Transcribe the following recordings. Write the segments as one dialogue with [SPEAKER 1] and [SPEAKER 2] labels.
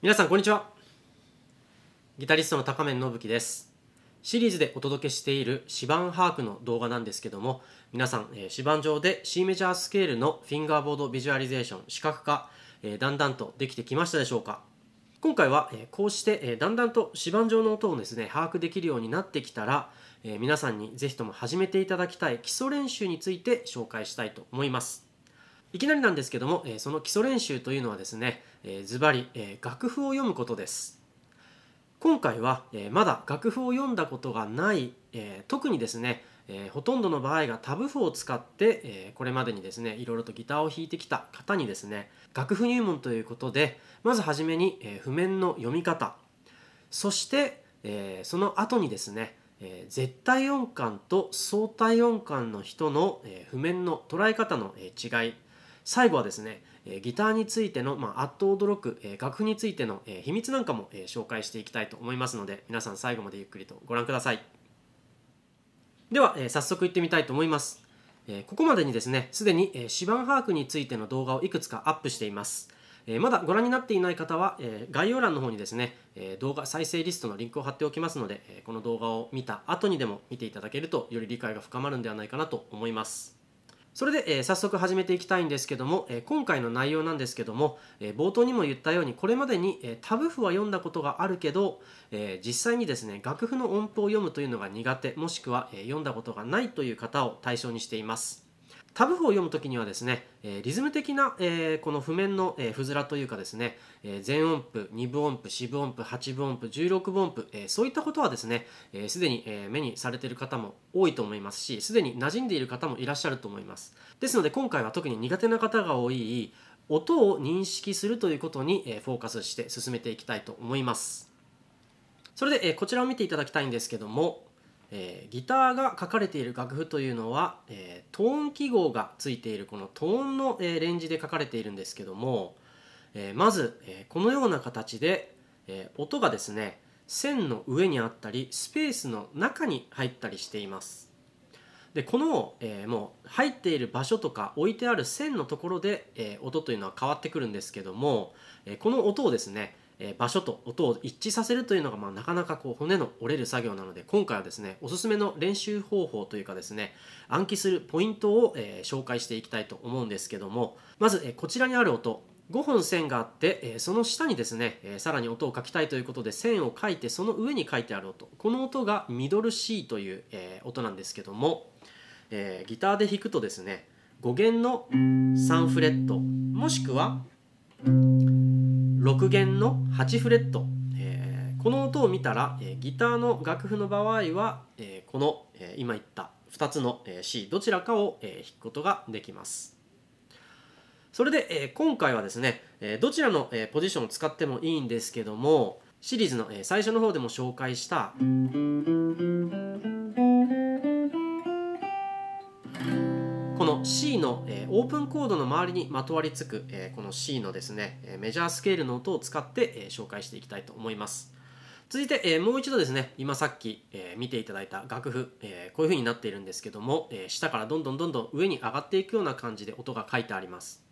[SPEAKER 1] 皆さんこんにちはギタリストの高面信樹ですシリーズでお届けしている指板把握の動画なんですけども皆さん、え指板上で C メジャースケールのフィンガーボードビジュアリゼーション視覚化、えだんだんとできてきましたでしょうか今回は、えこうして、えだんだんと指板上の音をですね把握できるようになってきたら、え皆さんにぜひとも始めていただきたい基礎練習について紹介したいと思いますいきなりなんですけども、えその基礎練習というのはですね、えー、ずばり、え楽譜を読むことです今回は、えまだ楽譜を読んだことがない、え特にですね、えほとんどの場合がタブ譜を使って、えこれまでにですねいろいろとギターを弾いてきた方にですね楽譜入門ということでまず初めに、え譜面の読み方そして、えその後にですねえ絶対音感と相対音感の人の、え譜面の捉え方の、え違い最後はですね、えギターについての、まあ、あっと驚く、え楽譜についての、え秘密なんかも、え紹介していきたいと思いますので皆さん最後までゆっくりとご覧くださいでは、え早速いってみたいと思います、えここまでにですねすでに、え指板把握についての動画をいくつかアップしていますえまだご覧になっていない方は、え概要欄の方にですね、え動画再生リストのリンクを貼っておきますので、えこの動画を見た後にでも見ていただけるとより理解が深まるんではないかなと思います。それで、えー、早速始めていきたいんですけども、えー、今回の内容なんですけども、えー、冒頭にも言ったようにこれまでに、えタブ譜は読んだことがあるけど、え実際にですね楽譜の音符を読むというのが苦手もしくは、え読んだことがないという方を対象にしています。タブ譜を読む時にはですね、えリズム的な、えこの譜面の、えー、図らというかですね、え全音符2分音符4分音符8分音符16分音符、えそういったことはですねすで、えー、に、え目にされている方も多いと思いますしすでに馴染んでいる方もいらっしゃると思いますですので今回は特に苦手な方が多い音を認識するということに、えフォーカスして進めていきたいと思いますそれで、えこちらを見ていただきたいんですけどもえー、ギターが書かれている楽譜というのは、えー、トーン記号がついているこのトーンの、えー、レンジで書かれているんですけども、えまず、えこのような形で、え音がですね線の上にあったりスペースの中に入ったりしています。でこの、えもう入っている場所とか置いてある線のところで、え音というのは変わってくるんですけども、えこの音をですねえ場所と音を一致させるというのが、まあ、なかなかこう骨の折れる作業なので今回はですねおすすめの練習方法というかですね暗記するポイントを、え紹介していきたいと思うんですけどもまず、えこちらにある音5本線があって、えその下にですね、えさらに音を書きたいということで線を書いてその上に書いてある音この音がミドル C という、え音なんですけども、えギターで弾くとですね5弦の3フレットもしくは6弦の8フレット、えー、この音を見たら、えー、ギターの楽譜の場合は、えー、この、え今言った2つのえ C どちらかを、え弾くことができます。それで、え今回はですね、えどちらの、えポジションを使ってもいいんですけどもシリーズの、え最初の方でも紹介したこの C の、えオープンコードの周りにまとわりつく、えこの C のですね、えメジャースケールの音を使って、え紹介していきたいと思います。続いて、えもう一度ですね、今さっき、え見ていただいた楽譜、えこういう風になっているんですけども、え下からどんどんどんどん上に上がっていくような感じで音が書いてあります。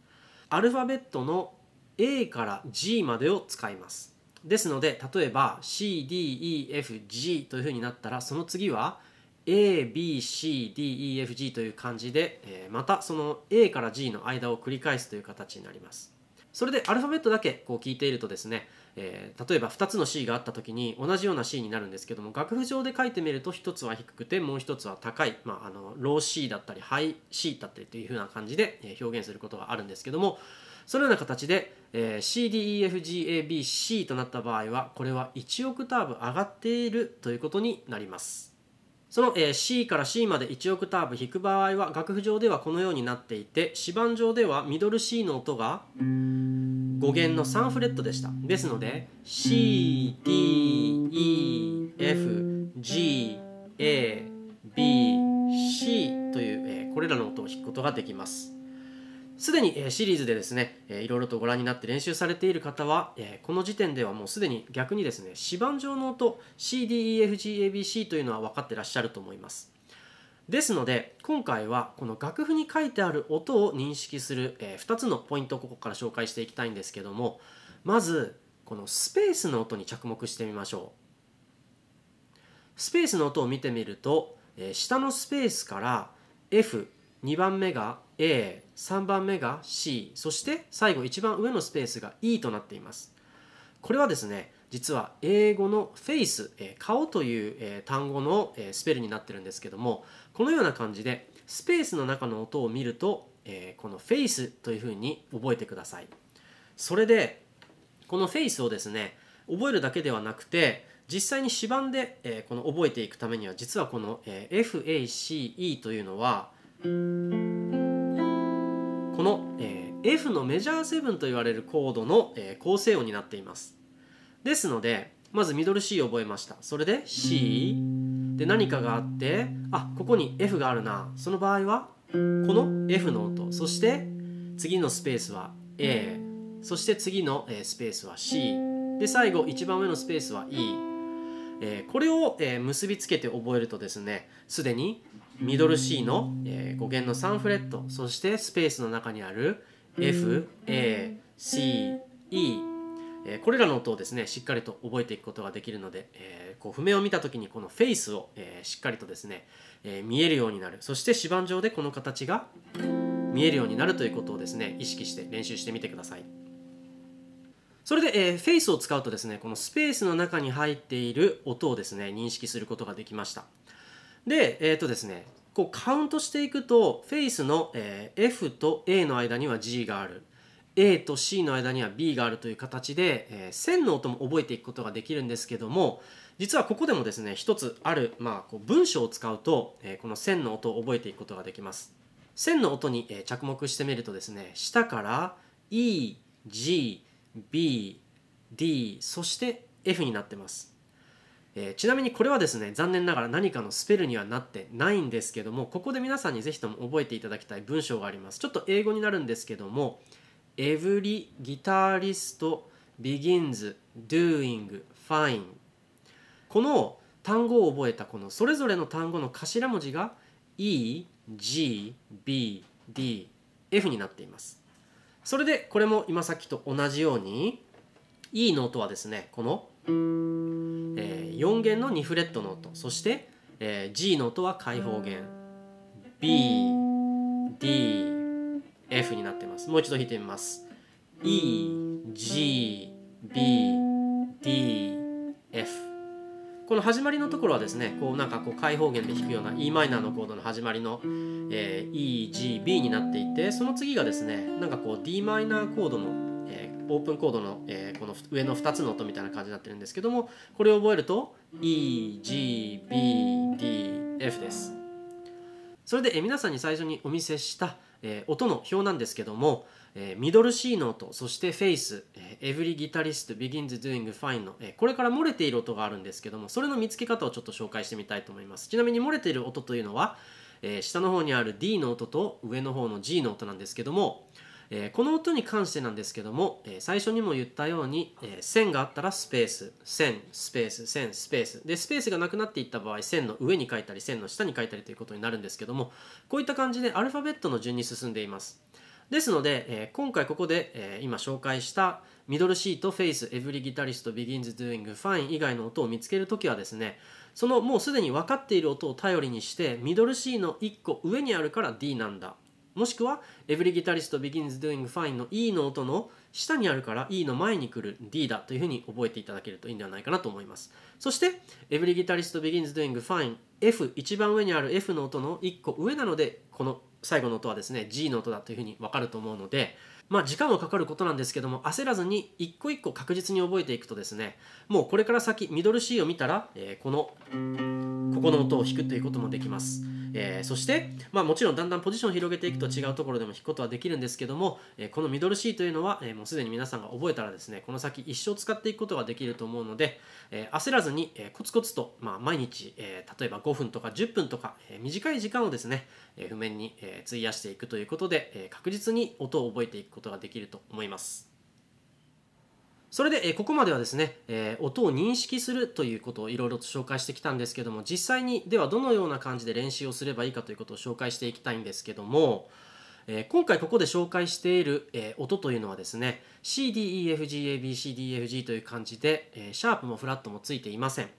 [SPEAKER 1] アルファベットの A から G までを使います。ですので、例えば CDEFG という風になったら、その次は ABCDEFG という感じで、またその A から G の間を繰り返すという形になりますそれでアルファベットだけこう聞いているとですね、えー、例えば2つの C があった時に同じような C になるんですけども楽譜上で書いてみると1つは低くてもう1つは高い、まあ、あのロー C だったりハイ C だったりというふうな感じで表現することがあるんですけどもそのような形で、えー、CDEFGABC となった場合はこれは1オクターブ上がっているということになります。その、え C から C まで1オクターブ弾く場合は楽譜上ではこのようになっていて指板上ではミドル C の音が5弦の3フレットでしたですので CDEFGABC という、えこれらの音を弾くことができますすでにシリーズでですね、いろいろとご覧になって練習されている方は、この時点ではもうすでに逆にですね、指板上の音、CDEFGABC というのは分かってらっしゃると思います。ですので、今回はこの楽譜に書いてある音を認識する2つのポイントをここから紹介していきたいんですけども、まず、このスペースの音に着目してみましょう。スペースの音を見てみると、下のスペースから F、2番目が A3 番目が C そして最後一番上のスペースが E となっていますこれはですね実は英語のフェイス、顔という、単語の、スペルになってるんですけどもこのような感じでスペースの中の音を見ると、このフェイスというふうに覚えてくださいそれでこのフェイスをですね覚えるだけではなくて実際に指板で、この覚えていくためには実はこの、FACE というのはこの、えー、F のメジャー7と言われるコードの、えー、構成音になっていますですのでまずミドル C を覚えましたそれで C で何かがあってあここに F があるなその場合はこの F の音そして次のスペースは A そして次の、えスペースは C で最後一番上のスペースは E えこれを、え結びつけて覚えるとですねすでにミドル C の、えー、5弦の3フレットそしてスペースの中にある FACE、えー、これらの音をですねしっかりと覚えていくことができるので、えー、こう譜面を見た時にこのフェイスを、えしっかりとですね、え見えるようになるそして指板上でこの形が見えるようになるということをですね意識して練習してみてください。それで、えー、フェイスを使うとですね、このスペースの中に入っている音をですね、認識することができました。で、えっ、ー、とですね、こうカウントしていくと、フェイスの、えー、F と A の間には G がある。A と C の間には B があるという形で、えー、線の音も覚えていくことができるんですけども実はここでもですね一つある、まあ、こう文章を使うと、えー、この線の音を覚えていくことができます線の音に、えー、着目してみるとですね下から EGBD そして F になってますえー、ちなみにこれはですね残念ながら何かのスペルにはなってないんですけどもここで皆さんにぜひとも覚えていただきたい文章がありますちょっと英語になるんですけども Every guitarist begins doing fine この単語を覚えたこのそれぞれの単語の頭文字が E G B D F になっていますそれでこれも今さっきと同じように E の音はですねこのえー、4弦の2フレットの音そして、えー、G の音は開放弦 BDF になってますもう一度弾いてみます EGBDF この始まりのところはですねこうなんかこう開放弦で弾くような e マイナーのコードの始まりの、えー、EGB になっていてその次がですねなんかこう d マイナーコードのえー、オープンコードの、えー、この上の2つの音みたいな感じになってるんですけどもこれを覚えると EGBDF ですそれで、えー、皆さんに最初にお見せした、えー、音の表なんですけども、えー、ミドル C の音そしてフェイス、えー、Every Guitarist Begins Doing Fine の、えー、これから漏れている音があるんですけどもそれの見つけ方をちょっと紹介してみたいと思いますちなみに漏れている音というのは、えー、下の方にある D の音と上の方の G の音なんですけどもえー、この音に関してなんですけども、えー、最初にも言ったように、えー、線があったらスペース線スペース線スペースでスペースがなくなっていった場合線の上に書いたり線の下に書いたりということになるんですけどもこういった感じでアルファベットの順に進んでいますですので、え今回ここで、え今紹介したミドルシート、フェイス、エブリギタリスト、ビギンズ・ドゥイング、ファイン以外の音を見つけるときはですねそのもうすでに分かっている音を頼りにしてミドル C の1個上にあるから D なんだもしくは Every Guitarist Begins Doing Fine の E の音の下にあるから E の前に来る D だというふうに覚えていただけるといいんではないかなと思いますそして Every Guitarist Begins Doing Fine F 一番上にある F の音の1個上なのでこの最後の音はですね G の音だというふうに分かると思うのでまあ時間はかかることなんですけども焦らずに一個一個確実に覚えていくとですねもうこれから先ミドル C を見たら、えー、このここの音を弾くということもできます。えー、そして、まあ、もちろんだんだんポジションを広げていくと違うところでも引くことはできるんですけども、えー、このミドル C というのは、えー、もうすでに皆さんが覚えたらですねこの先一生使っていくことができると思うので、え焦らずに、えコツコツと、まあ、毎日、え例えば5分とか10分とか、え短い時間をですね、え譜面に、え費やしていくということで、え確実に音を覚えていくことができると思います。それで、えここまではですね、え音を認識するということをいろいろと紹介してきたんですけども実際にではどのような感じで練習をすればいいかということを紹介していきたいんですけども、え今回ここで紹介している、え音というのはですね CDEFGABCDFG という感じで、えシャープもフラットもついていません。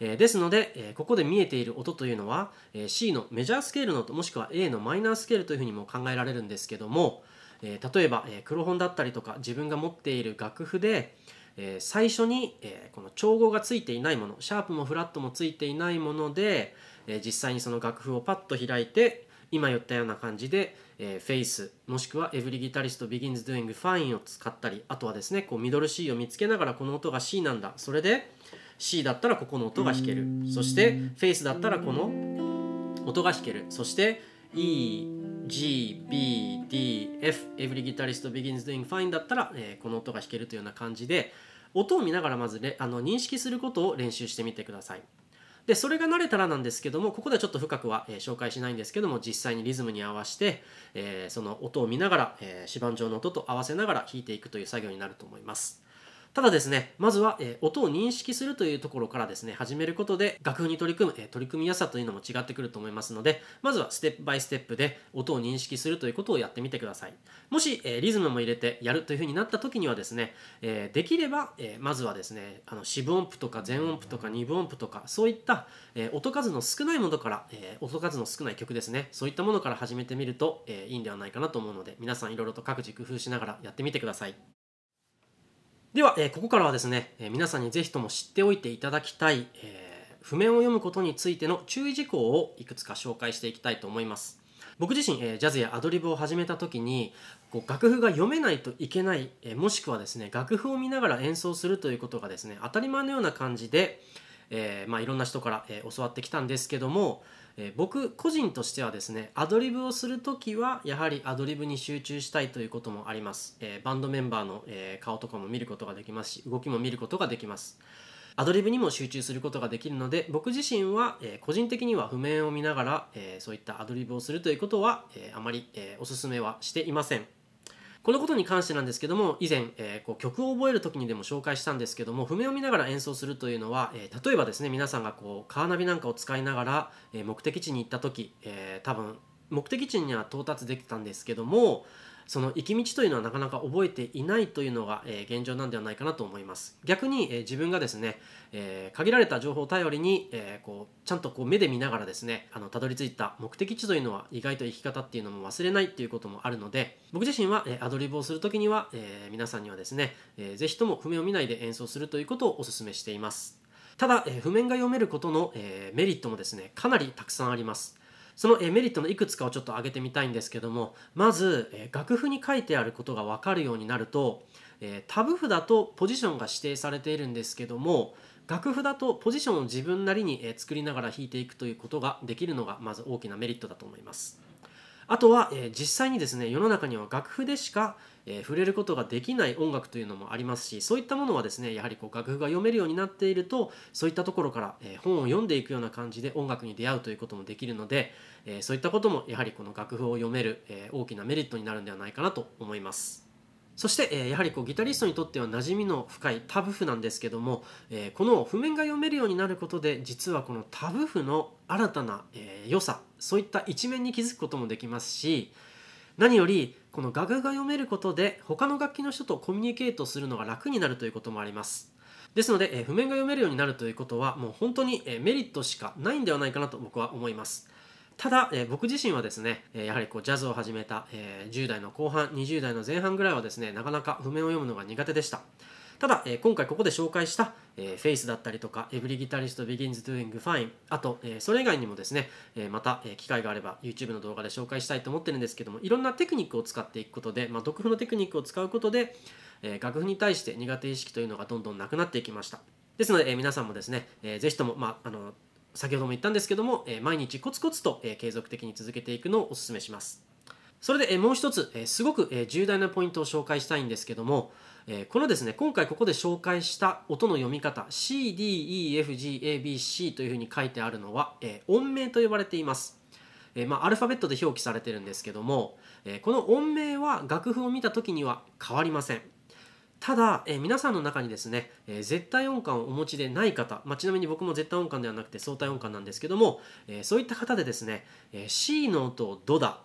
[SPEAKER 1] えですので、えここで見えている音というのは、え C のメジャースケールの音もしくは A のマイナースケールというふうにも考えられるんですけども、えー、例えば、えー、黒本だったりとか自分が持っている楽譜で、えー、最初に、えこの調合がついていないものシャープもフラットもついていないもので、え実際にその楽譜をパッと開いて今言ったような感じで、えフェイスもしくはエブリギタリスト Begins Doing Fine を使ったりあとはですねこうミドル C を見つけながらこの音が C なんだそれで C だったらここの音が弾けるそしてフェイスだったらこの音が弾けるそして E G、B、D、F Every Guitarist Begins Doing Fine だったら、えー、この音が弾けるというような感じで音を見ながらまずあの認識することを練習してみてくださいでそれが慣れたらなんですけどもここでちょっと深くは、えー、紹介しないんですけども実際にリズムに合わせて、えー、その音を見ながら、えー、指板状の音と合わせながら弾いていくという作業になると思いますただですね、まずは、えー、音を認識するというところからですね、始めることで楽譜に取り組む、えー、取り組みやすさというのも違ってくると思いますので、まずはステップバイステップで音を認識するということをやってみてください。もし、えー、リズムも入れてやるというふうになった時にはですね、えできれば、えまずはですね、あの四分音符とか全音符とか二分音符とか、そういった、え音数の少ないものから、え音数の少ない曲ですね、そういったものから始めてみると、えいいんではないかなと思うので、皆さんいろいろと各自工夫しながらやってみてください。では、えここからはですね、え皆さんにぜひとも知っておいていただきたい、えー、譜面を読むことについての注意事項をいくつか紹介していきたいと思います。僕自身、えジャズやアドリブを始めた時にこう楽譜が読めないといけない、えもしくはですね楽譜を見ながら演奏するということがですね当たり前のような感じで、えー、まあ、いろんな人から、えー、教わってきたんですけども、え僕個人としてはですねアドリブをする時はやはりアドリブに集中したいということもあります、えバンドメンバーの、え顔とかも見ることができますし動きも見ることができますアドリブにも集中することができるので僕自身は、え個人的には譜面を見ながら、えそういったアドリブをするということは、えあまり、えおすすめはしていませんこのことに関してなんですけども以前、えー、こう曲を覚える時にでも紹介したんですけども譜面を見ながら演奏するというのは、えー、例えばですね皆さんがこうカーナビなんかを使いながら、えー、目的地に行った時、え多分目的地には到達できたんですけどもその行き道というのはなかなか覚えていないというのが、え現状なんではないかなと思います逆に、え自分がですね、え限られた情報を頼りに、えこうちゃんとこう目で見ながらですねあのたどり着いた目的地というのは意外と生き方っていうのも忘れないっていうこともあるので僕自身は、えアドリブをする時には、え皆さんにはですね、えー、ぜひとも譜面を見ないで演奏するということをお勧めしていますただ、え譜面が読めることの、えメリットもですねかなりたくさんありますそのメリットのいくつかをちょっと挙げてみたいんですけどもまず楽譜に書いてあることが分かるようになるとタブ譜だとポジションが指定されているんですけども楽譜だとポジションを自分なりに作りながら弾いていくということができるのがまず大きなメリットだと思います。あとは、え実際にですね世の中には楽譜でしかえー、触れることができない音楽というのもありますしそういったものはですねやはりこう楽譜が読めるようになっているとそういったところから、えー、本を読んでいくような感じで音楽に出会うということもできるので、えー、そういったこともやはりこの楽譜を読める、え大きなメリットになるんではないかなと思います。そして、えやはりこうギタリストにとっては馴染みの深いタブ譜なんですけども、えこの譜面が読めるようになることで実はこのタブ譜の新たな、え良さそういった一面に気づくこともできますし何よりこの画具が読めることで他の楽器の人とコミュニケートするのが楽になるということもありますですので、え譜面が読めるようになるということはもう本当に、えメリットしかないんではないかなと僕は思いますただ、え僕自身はですね、えやはりこうジャズを始めた、え10代の後半20代の前半ぐらいはですねなかなか譜面を読むのが苦手でしたただ、え今回ここで紹介した、えフェイスだったりとか、エブリギタリスト begins doing fine、あと、えそれ以外にもですね、えまた、え機会があれば YouTube の動画で紹介したいと思ってるんですけども、いろんなテクニックを使っていくことで、まあ、独譜のテクニックを使うことで、え楽譜に対して苦手意識というのがどんどんなくなっていきました。ですので、え皆さんもですね、えー、ぜひとも、まあ、あの、先ほども言ったんですけども、え毎日コツコツと、え継続的に続けていくのをお勧めします。それで、えもう一つ、えすごく、え重大なポイントを紹介したいんですけども、えこのですね今回ここで紹介した音の読み方 CDEFGABC というふうに書いてあるのは、え音名と呼ばれています。えまあ、アルファベットで表記されてるんですけども、えこの音名は楽譜を見た時には変わりません。ただ、え皆さんの中にですね、え絶対音感をお持ちでない方、まあ、ちなみに僕も絶対音感ではなくて相対音感なんですけども、えそういった方でですね、え C の音を「ド」だ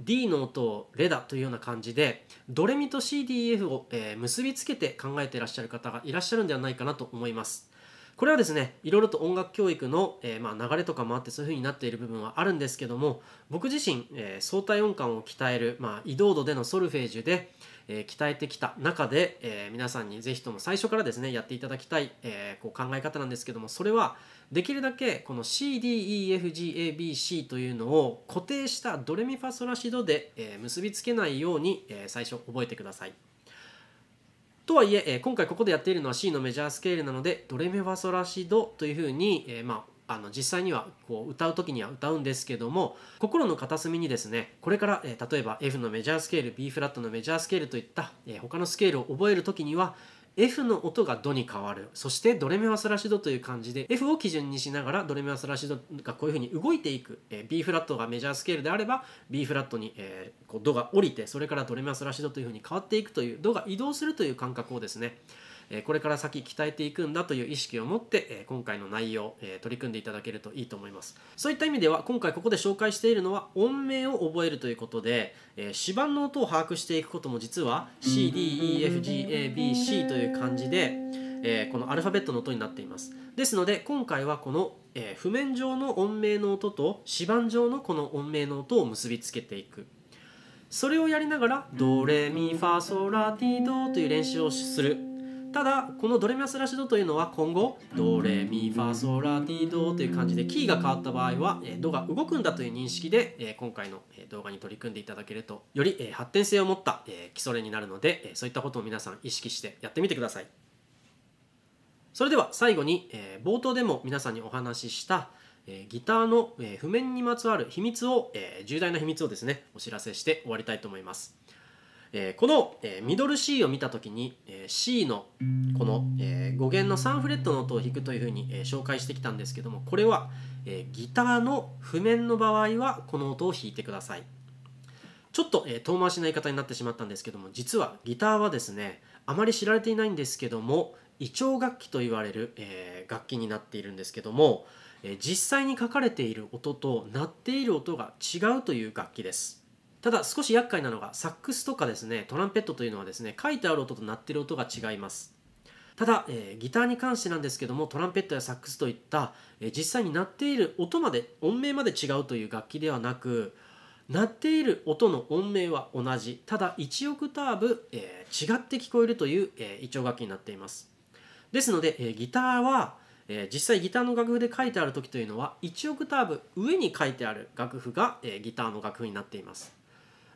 [SPEAKER 1] D の音をレだというような感じでドレミと CDF を、え結びつけて考えていらっしゃる方がいらっしゃるんではないかなと思います。これはですねいろいろと音楽教育の、えま流れとかもあってそういう風になっている部分はあるんですけども僕自身、え相対音感を鍛える、ま移動度でのソルフェージュでえー、鍛えてきた中で、えー、皆さんにぜひとも最初からですねやっていただきたい、えー、こう考え方なんですけどもそれはできるだけこの CDEFGABC というのを固定したドレミファソラシドで、えー、結びつけないように、えー、最初覚えてください。とはいえ、今回ここでやっているのは C のメジャースケールなのでドレミファソラシドというふうに、えー、まああの実際にはこう歌う時には歌うんですけども心の片隅にですねこれから、えー、例えば F のメジャースケール B フラットのメジャースケールといった、えー、他のスケールを覚える時には F の音がドに変わるそしてドレミファソラシドという感じで F を基準にしながらドレミファソラシドがこういうふうに動いていく、えー、B フラットがメジャースケールであれば B フラットに、えー、こうドが降りてそれからドレミファソラシドというふうに変わっていくというドが移動するという感覚をですねこれから先鍛えていくんだという意識を持って今回の内容取り組んでいただけるといいと思いますそういった意味では今回ここで紹介しているのは音名を覚えるということで指板の音を把握していくことも実は CDEFGABC という感じでえこのアルファベットの音になっていますですので今回はこの、え譜面上の音名の音と指板上のこの音名の音を結びつけていくそれをやりながら「ドレミファソラティド」という練習をするただこのドレミファソラシドというのは今後ドレミファソラティドという感じでキーが変わった場合はドが動くんだという認識で今回の動画に取り組んでいただけるとより発展性を持った基礎練になるのでそういったことを皆さん意識してやってみてくださいそれでは最後に冒頭でも皆さんにお話ししたギターの譜面にまつわる秘密を重大な秘密をですねお知らせして終わりたいと思いますえー、この、えー、ミドル C を見た時に、えー、C のこの、えー、5弦の3フレットの音を弾くというふうに、えー、紹介してきたんですけどもこれは、えー、ギターの譜面の場合はこの音を弾いてくださいちょっと、えー、遠回しな言い方になってしまったんですけども実はギターはですねあまり知られていないんですけども胃腸楽器と言われる、えー、楽器になっているんですけども、え実際に書かれている音と鳴っている音が違うという楽器ですただ少し厄介なのがサックスとかですねトランペットというのはですね書いてある音と鳴ってる音が違いますただ、えー、ギターに関してなんですけどもトランペットやサックスといった、えー、実際に鳴っている音まで音名まで違うという楽器ではなく鳴っている音の音名は同じただ1オクターブ、えー、違って聞こえるという、えー、一応楽器になっていますですので、えギターは、え実際ギターの楽譜で書いてある時というのは1オクターブ上に書いてある楽譜が、えギターの楽譜になっています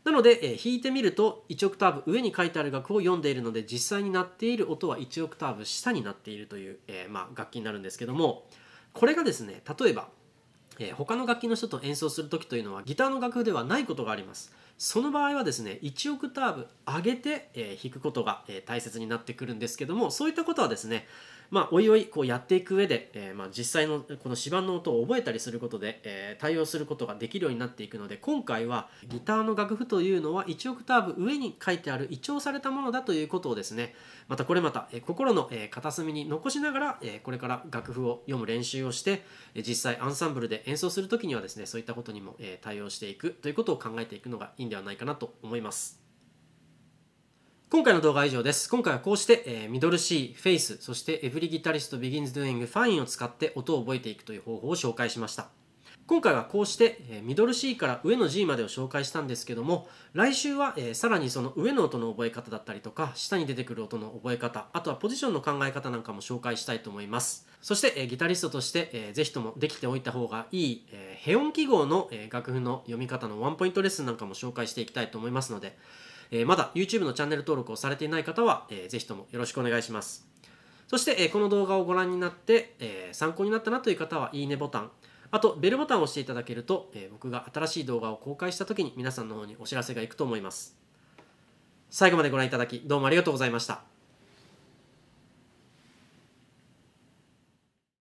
[SPEAKER 1] なので、えー、弾いてみると1オクターブ上に書いてある楽譜を読んでいるので実際になっている音は1オクターブ下になっているという、えー、まあ、楽器になるんですけどもこれがですね例えば、えー、他の楽器の人と演奏する時というのはギターの楽譜ではないことがありますその場合はですね1オクターブ上げて、え弾くことが、え大切になってくるんですけどもそういったことはですねまあ、おいおいこうやっていく上で、えー、まあ、実際のこの指板の音を覚えたりすることで、えー、対応することができるようになっていくので今回はギターの楽譜というのは1オクターブ上に書いてある一応されたものだということをですねまたこれまた、え心の、え片隅に残しながら、えこれから楽譜を読む練習をして、え実際アンサンブルで演奏する時にはですねそういったことにも、え対応していくということを考えていくのがいいんではないかなと思います。今回の動画は以上です。今回はこうして、えー、ミドル C、フェイス、そしてエブリギタリスト Begins Doing Fine を使って音を覚えていくという方法を紹介しました。今回はこうして、えー、ミドル C から上の G までを紹介したんですけども来週は、えー、さらにその上の音の覚え方だったりとか下に出てくる音の覚え方あとはポジションの考え方なんかも紹介したいと思いますそして、えー、ギタリストとして、えー、ぜひともできておいた方がいい、えー、ヘ音記号の、えー、楽譜の読み方のワンポイントレッスンなんかも紹介していきたいと思いますのでえまだ YouTube のチャンネル登録をされていない方は、えー、ぜひともよろしくお願いします。そして、えこの動画をご覧になって、え参考になったなという方は、いいねボタン、あと、ベルボタンを押していただけると、え僕が新しい動画を公開した時に皆さんの方にお知らせがいくと思います。最後までご覧いただき、どうもありがとうございました。